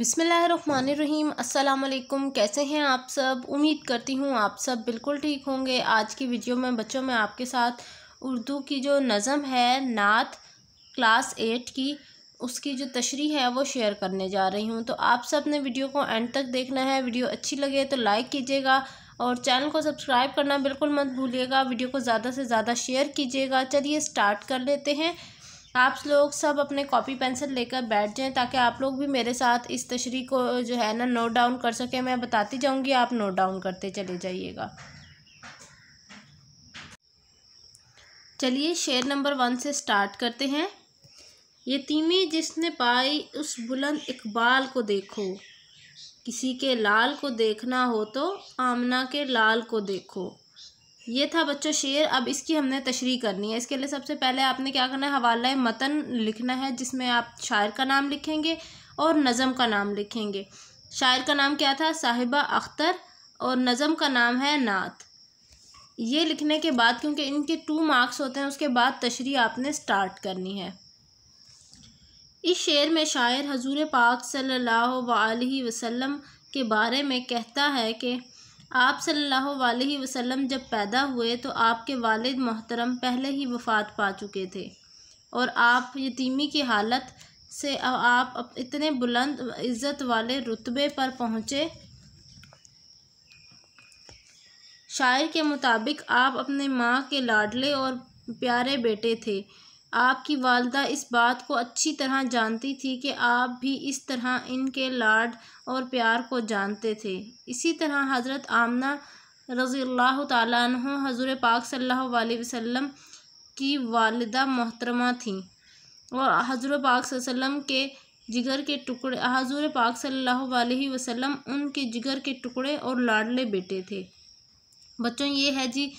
बिसमीम अल्लाम कैसे हैं आप सब उम्मीद करती हूँ आप सब बिल्कुल ठीक होंगे आज की वीडियो में बच्चों में आपके साथ उर्दू की जो नज़म है नात क्लास एट की उसकी जो तशरी है वो शेयर करने जा रही हूँ तो आप सब ने वीडियो को एंड तक देखना है वीडियो अच्छी लगे तो लाइक कीजिएगा और चैनल को सब्सक्राइब करना बिल्कुल मत भूलिएगा वीडियो को ज़्यादा से ज़्यादा शेयर कीजिएगा चलिए स्टार्ट कर लेते हैं आप लोग सब अपने कॉपी पेंसिल लेकर बैठ जाएं ताकि आप लोग भी मेरे साथ इस तशरी को जो है ना नोट डाउन कर सकें मैं बताती जाऊंगी आप नोट डाउन करते चले जाइएगा चलिए शेर नंबर वन से स्टार्ट करते हैं यतीमी जिसने पाई उस बुलंद इकबाल को देखो किसी के लाल को देखना हो तो आमना के लाल को देखो ये था बच्चों शेर अब इसकी हमने तशरी करनी है इसके लिए सबसे पहले आपने क्या करना है हवाला मतन लिखना है जिसमें आप शायर का नाम लिखेंगे और नज़म का नाम लिखेंगे शायर का नाम क्या था साहिबा अख्तर और नज़म का नाम है नात ये लिखने के बाद क्योंकि इनके टू मार्क्स होते हैं उसके बाद तशरी आपने स्टार्ट करनी है इस शेर में शायर हजूर पाक सल्ला वसलम के बारे में कहता है कि आप सल्लल्लाहु अलैहि वसल्लम जब पैदा हुए तो आपके वालिद मोहतरम पहले ही वफ़ात पा चुके थे और आप यतीमी की हालत से आप इतने बुलंद इज़्ज़त वाले रुतबे पर पहुँचे शायर के मुताबिक आप अपने माँ के लाडले और प्यारे बेटे थे आपकी वालदा इस बात को अच्छी तरह जानती थी कि आप भी इस तरह इनके लाड और प्यार को जानते थे इसी तरह हज़रत आमना रज़ी अल्लाह तु हज़ूर पाक सल्लल्लाहु अलैहि वसल्लम की वालदा मोहतरमा थी और हज़ूर पाक वसल्लम के जिगर के टुकड़े हज़ूर पाक सल्लल्लाहु अलैहि वसल्लम उनके जिगर के टुकड़े और लाडले बेटे थे बच्चों ये है जी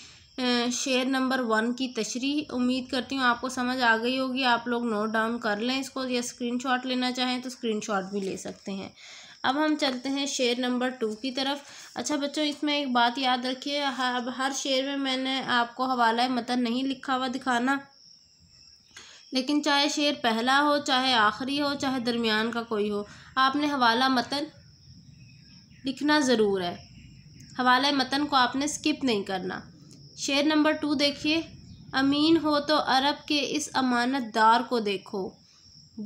शेयर नंबर वन की तशरी उम्मीद करती हूँ आपको समझ आ गई होगी आप लोग नोट डाउन कर लें इसको या स्क्रीनशॉट लेना चाहें तो स्क्रीनशॉट भी ले सकते हैं अब हम चलते हैं शेयर नंबर टू की तरफ अच्छा बच्चों इसमें एक बात याद रखिए अब हर शेयर में मैंने आपको हवाला मतन नहीं लिखा हुआ दिखाना लेकिन चाहे शेर पहला हो चाहे आखिरी हो चाहे दरमियान का कोई हो आपने हवाला मतन लिखना ज़रूर है हवाला मतन को आपने स्किप नहीं करना शेर नंबर टू देखिए अमीन हो तो अरब के इस अमानतदार को देखो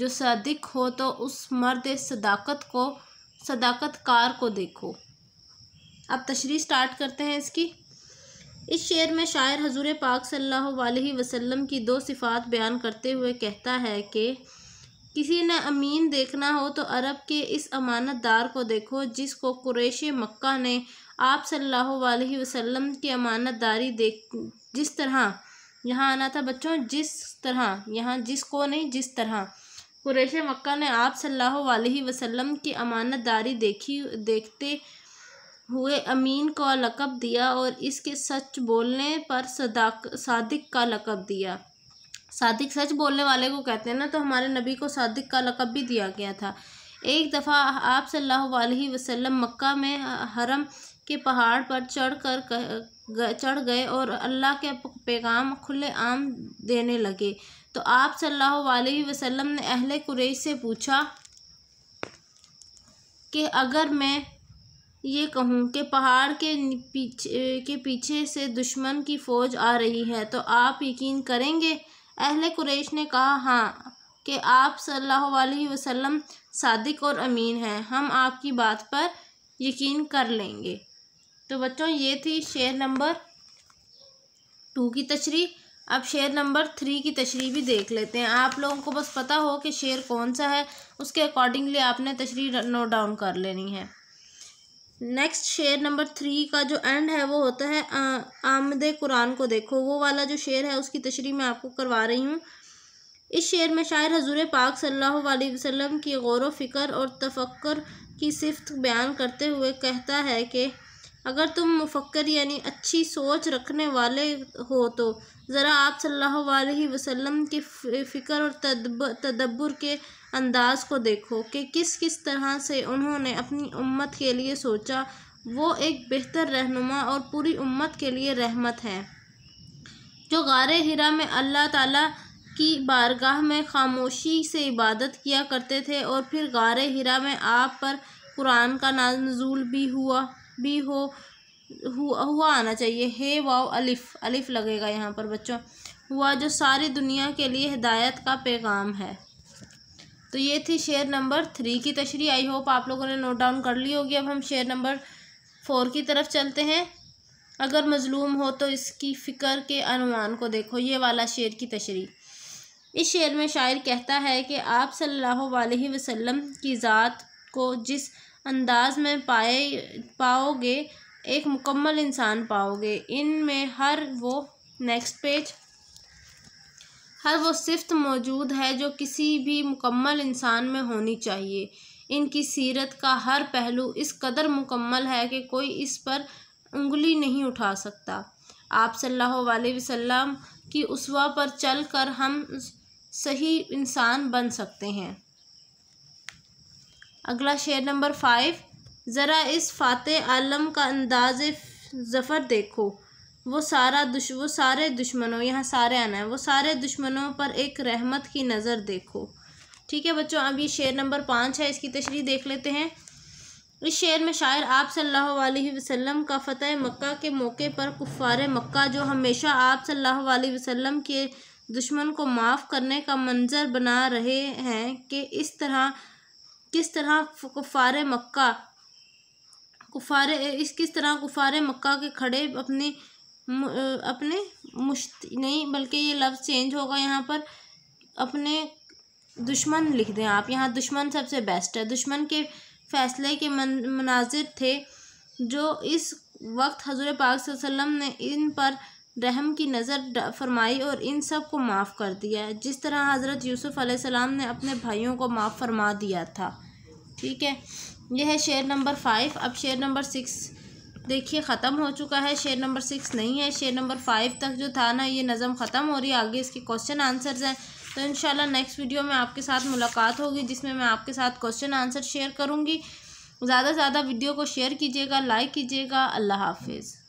जो सदक हो तो उस मर्द सदाकत को सदाकत कार को देखो अब तशरी स्टार्ट करते हैं इसकी इस शेर में शायर हजूर पाक सल्लल्लाहु अलैहि की दो सिफ़ात बयान करते हुए कहता है कि किसी ने अमीन देखना हो तो अरब के इस अमानतदार को देखो जिसको कुरेश मक्का ने आप सल्लल्लाहु अलैहि वसल्लम की अमानतदारी देख जिस तरह यहाँ आना था बच्चों जिस तरह यहाँ जिसको नहीं जिस तरह कुरेश मक्का ने आप सल्लल्लाहु अलैहि वसल्लम की अमानतदारी देखी देखते हुए अमीन को लकब दिया और इसके सच बोलने पर सदाक सादिक का लकब दिया सादिक सच बोलने वाले को कहते हैं ना तो हमारे नबी को सादिक का लकब भी दिया गया था एक दफ़ा आप सल्लल्लाहु अलैहि वसल्लम मक्का में हरम के पहाड़ पर चढ़ कर चढ़ गए और अल्लाह के पैगाम खुले आम देने लगे तो आप सल्लल्लाहु अलैहि वसल्लम ने अहले कुरैश से पूछा कि अगर मैं ये कहूँ कि पहाड़ के पीछे के पीछे से दुश्मन की फ़ौज आ रही है तो आप यकीन करेंगे अहले कुरैश ने कहा हाँ कि आप सल्लल्लाहु अलैहि वसल्लम सादिक और अमीन हैं हम आपकी बात पर यकीन कर लेंगे तो बच्चों ये थी शेर नंबर टू की तशरी अब शेर नंबर थ्री की तशरी भी देख लेते हैं आप लोगों को बस पता हो कि शेर कौन सा है उसके अकॉर्डिंगली आपने तशरी नोट डाउन कर लेनी है नेक्स्ट शेर नंबर थ्री का जो एंड है वो होता है आमद कुरान को देखो वो वाला जो शेर है उसकी तशरी मैं आपको करवा रही हूँ इस शेर में शायर हजूर पाक सल्लल्लाहु अलैहि वसल्लम की गौर व फ़िक्र और तफक्र की सिफत बयान करते हुए कहता है कि अगर तुम मुफक्र यानी अच्छी सोच रखने वाले हो तो ज़रा आप सल्लल्लाहु अलैहि वसल्लम की फ़िक्र और तदब, तदब्बर के अंदाज को देखो कि किस किस तरह से उन्होंने अपनी उम्मत के लिए सोचा वो एक बेहतर रहनुमा और पूरी उम्मत के लिए रहमत है जो गार हिरा में अल्लाह ताला की बारगाह में खामोशी से इबादत किया करते थे और फिर गार हिरा में आप पर कुरान का नाज़ुल भी हुआ भी हो हुआ हुआ आना चाहिए हे वाव अलिफ अलिफ लगेगा यहाँ पर बच्चों हुआ जो सारी दुनिया के लिए हिदायत का पैगाम है तो ये थी शेयर नंबर थ्री की तशरी आई होप आप लोगों ने नोट डाउन कर ली होगी अब हम शेयर नंबर फोर की तरफ चलते हैं अगर मजलूम हो तो इसकी फ़िक्र के अनुमान को देखो ये वाला शेर की तशरी इस शेर में शायर कहता है कि आप सल्लल्लाहु अलैहि वसल्लम की ज़ात को जिस अंदाज में पाए पाओगे एक मुकम्मल इंसान पाओगे इन में हर वो नेक्स्ट पेज हर वो सिफ्त मौजूद है जो किसी भी मुकम्मल इंसान में होनी चाहिए इनकी सीरत का हर पहलू इस कदर मुकम्मल है कि कोई इस पर उंगली नहीं उठा सकता आप सल्लल्लाहु अलैहि वसल्लम की उसवा पर चल कर हम सही इंसान बन सकते हैं अगला शेर नंबर फाइव ज़रा इस फ़ातह आलम का अंदाज ज़फ़र देखो वो सारा दुश वो सारे दुश्मनों यहाँ सारे आना है वो सारे दुश्मनों पर एक रहमत की नज़र देखो ठीक है बच्चों अब ये शेर नंबर पाँच है इसकी तशरी देख लेते हैं इस शेर में शायर आप सल्लल्लाहु वसम का फ़तेह मक्का के मौके पर कुफ़ार मक्का जो हमेशा आप सल्लल्लाहु वसम के दुश्मन को माफ़ करने का मंजर बना रहे हैं कि इस तरह किस तरह कुफ़ार मक्का कुफ़ार इस किस तरह कुफ़ार मक्का के खड़े अपने अपने मुश्त नहीं बल्कि ये लफ्ज़ चेंज होगा यहाँ पर अपने दुश्मन लिख दें आप यहाँ दुश्मन सबसे बेस्ट है दुश्मन के फ़ैसले के मन मनाजिर थे जो इस वक्त हजूर पाक वसल्लम ने इन पर रहम की नज़र फरमाई और इन सब को माफ़ कर दिया जिस तरह हज़रत यूसुफ़ अलैहिस्सलाम ने अपने भाइयों को माफ़ फरमा दिया था ठीक है यह है शेर नंबर फाइव अब शेर नंबर सिक्स देखिए ख़त्म हो चुका है शेर नंबर सिक्स नहीं है शेर नंबर फाइव तक जो था ना ये नज़म ख़त्म हो रही है आगे इसके क्वेश्चन आंसर्स हैं तो इन नेक्स्ट वीडियो में आपके साथ मुलाकात होगी जिसमें मैं आपके साथ क्वेश्चन आंसर शेयर करूँगी ज़्यादा से ज़्यादा वीडियो को शेयर कीजिएगा लाइक कीजिएगा अल्लाह हाफिज़